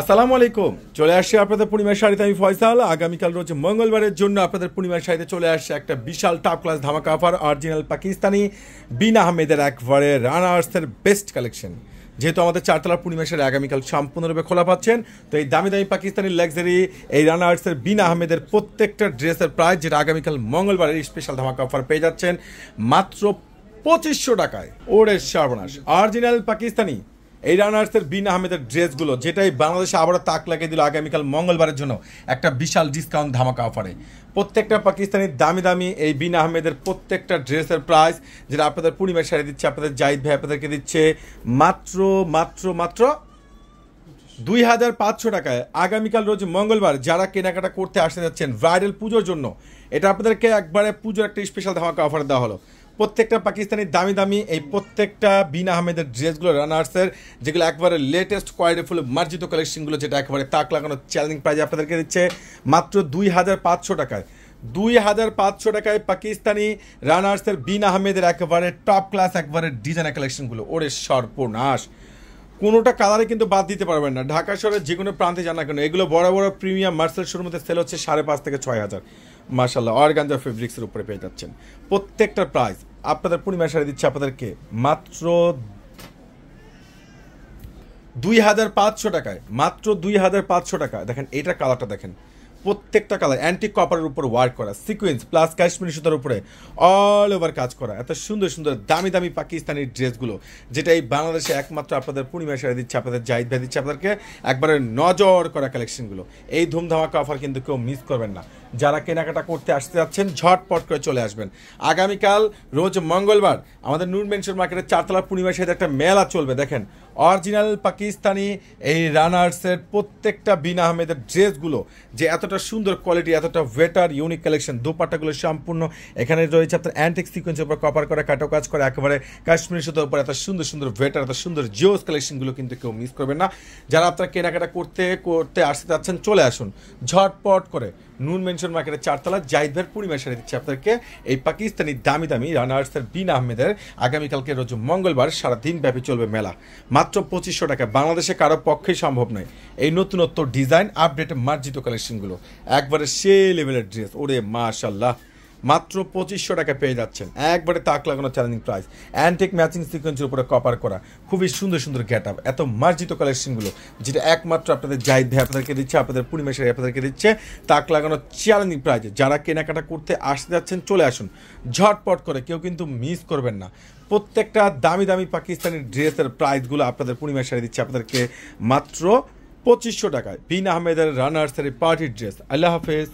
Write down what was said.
আসসালামু আলাইকুম চলে আসছে আপনাদের পূর্ণিমার শাড়িতে আমি ফয়সাল আগামীকাল রোজ মঙ্গলবারের জন্য আপনাদের পূর্ণিমার শাড়িতে চলে আসছে একটা বিশাল টপ ক্লাস ধামাকা অফার অরিজিনাল পাকিস্তানি বিন আহমেদের একবারে রানার্সের বেস্ট কালেকশন যেহেতু আমাদের চারতলা পূর্ণিমা শাড়ি আগামীকাল সম্পূর্ণরূপে খোলা পাচ্ছেন তো এই দামি দামি পাকিস্তানি লাক্সারি এই রানার্সের আর্টসের বিন আহমেদের প্রত্যেকটা ড্রেসের প্রাইস যেটা আগামীকাল মঙ্গলবারের স্পেশাল ধামাকা অফার পেয়ে যাচ্ছেন মাত্র পঁচিশশো টাকায় ওরের সর্বনাশ অরিজিনাল পাকিস্তানি এই রানার্সের বিন আহমেদের ড্রেসগুলো যেটাই বাংলাদেশে আবারও তাক লাগিয়ে দিল আগামীকাল মঙ্গলবারের জন্য একটা বিশাল ডিসকাউন্ট ধামাকা অফারে প্রত্যেকটা পাকিস্তানি দামি দামি এই বিন আহমেদের প্রত্যেকটা ড্রেসের প্রাইস যেটা আপনাদের পূর্ণিমার শাড়ি দিচ্ছে আপনাদের জাহিদ ভাই আপনাদেরকে দিচ্ছে মাত্র মাত্র মাত্র দুই হাজার পাঁচশো টাকায় আগামীকাল রোজ মঙ্গলবার যারা কেনাকাটা করতে আসতে যাচ্ছেন ভাইরাল পুজোর জন্য এটা আপনাদেরকে একবারে পুজোর একটা স্পেশাল ধামাকা অফার দেওয়া হলো প্রত্যেকটা পাকিস্তানি দামি দামি এই প্রত্যেকটা বিন আহমেদের ড্রেসগুলো রানার্সের যেগুলো একবারে লেটেস্ট ফুল মার্জিত কালেকশনগুলো যেটা একবারে তাক লাগানো চ্যালেঞ্জিং প্রাইজ আপনাদেরকে দিচ্ছে মাত্র দুই হাজার পাঁচশো টাকায় দুই হাজার পাঁচশো টাকায় পাকিস্তানি রানার্সের বিন আহমেদের একেবারে টপ ক্লাস একবারে ডিজাইনার কালেকশনগুলো ওরে সর্বনাশ কোনোটা কালারে কিন্তু বাদ দিতে পারবেন না ঢাকা শহরের যে কোনো প্রান্তে জানা কেন এগুলো বড় বড় প্রিমিয়াম মার্সেল শোরুমের মধ্যে সেল হচ্ছে সাড়ে পাঁচ থেকে ছয় হাজার মার্শাল্লাহ অর্গানজা ফেব্রিক্সের উপরে পেয়ে যাচ্ছেন প্রত্যেকটার প্রাইস আপনাদের পূর্ণিমা শাড়ি দিচ্ছে আপনাদেরকে মাত্র দুই হাজার পাঁচশো টাকায় মাত্র দুই হাজার পাঁচশো টাকা দেখেন এটা কালারটা দেখেন প্রত্যেকটা কালার অ্যান্টিক কপারের উপর ওয়ার্ক করা সিকুয়েন্স প্লাস কাশ্মীরি সুতার উপরে অল ওভার কাজ করা এত সুন্দর সুন্দর দামি দামি পাকিস্তানি ড্রেসগুলো যেটা এই বাংলাদেশে একমাত্র আপনাদের পূর্ণিমা সারা দিচ্ছে আপনাদের জাহিদ ভাই দিচ্ছে আপনাদেরকে একবারে নজর করা কালেকশনগুলো এই ধুমধামাকা অফার কিন্তু কেউ মিস করবেন না যারা কেনাকাটা করতে আসতে যাচ্ছেন ঝটপট করে চলে আসবেন আগামীকাল রোজ মঙ্গলবার আমাদের নূর মার্কেটের চারতলা পূর্ণিমা সাথে একটা মেলা চলবে দেখেন অরিজিনাল পাকিস্তানি এই রানার্সের প্রত্যেকটা বিনা আহমেদের ড্রেসগুলো যে এতটা সুন্দর কোয়ালিটি এতটা ওয়েটার ইউনিক কালেকশন দুপাটাগুলো সম্পূর্ণ এখানে রয়েছে আপনার অ্যান্টিক সিকোয়েন্সের উপর কপার করে কাটো কাজ করে একেবারে কাশ্মীর সুতোর উপর এত সুন্দর সুন্দর ওয়েটার এত সুন্দর জিওস কালেকশনগুলো কিন্তু কেউ মিস করবেন না যারা আপনারা কেনাকাটা করতে করতে আসতে যাচ্ছেন চলে আসুন ঝটপট করে নুন মেনশন মার্কেটের চারতলা জাহিদ ভাইয়ের দিচ্ছে আপনাদেরকে এই পাকিস্তানি দামি দামি রানার্সের বিন আহমেদের আগামীকালকে রোজ মঙ্গলবার সারাদিন ব্যাপী চলবে মেলা মাত্র পঁচিশশো টাকা বাংলাদেশে কারো পক্ষেই সম্ভব নয় এই নতুনত্ব ডিজাইন আপডেট মার্জিত কালেকশনগুলো একবারে সে লেভেলের ড্রেস ওরে মাশাল্লাহ মাত্র পঁচিশশো টাকা পেয়ে যাচ্ছেন একবারে তাক লাগানো চ্যালেঞ্জিং প্রাইস অ্যান্টিক ম্যাচিং সিকোয়েন্সের উপরে কপার করা খুবই সুন্দর সুন্দর গেট আপ এত মার্জিত কালেকশনগুলো যেটা একমাত্র আপনাদের জাহিদ ভাই আপনাদেরকে দিচ্ছে আপনাদের পূর্ণিমা ভাই আপনাদেরকে দিচ্ছে তাক লাগানো চ্যালেঞ্জিং প্রাইজে যারা কেনাকাটা করতে আসতে যাচ্ছেন চলে আসুন ঝটপট করে কেউ কিন্তু মিস করবেন না প্রত্যেকটা দামি দামি পাকিস্তানি ড্রেসের প্রাইসগুলো আপনাদের পূর্ণিমা ভাই দিচ্ছে আপনাদেরকে মাত্র পঁচিশশো টাকায় বিন আহমেদের রানার্সারি পার্টি ড্রেস আল্লাহ হাফেজ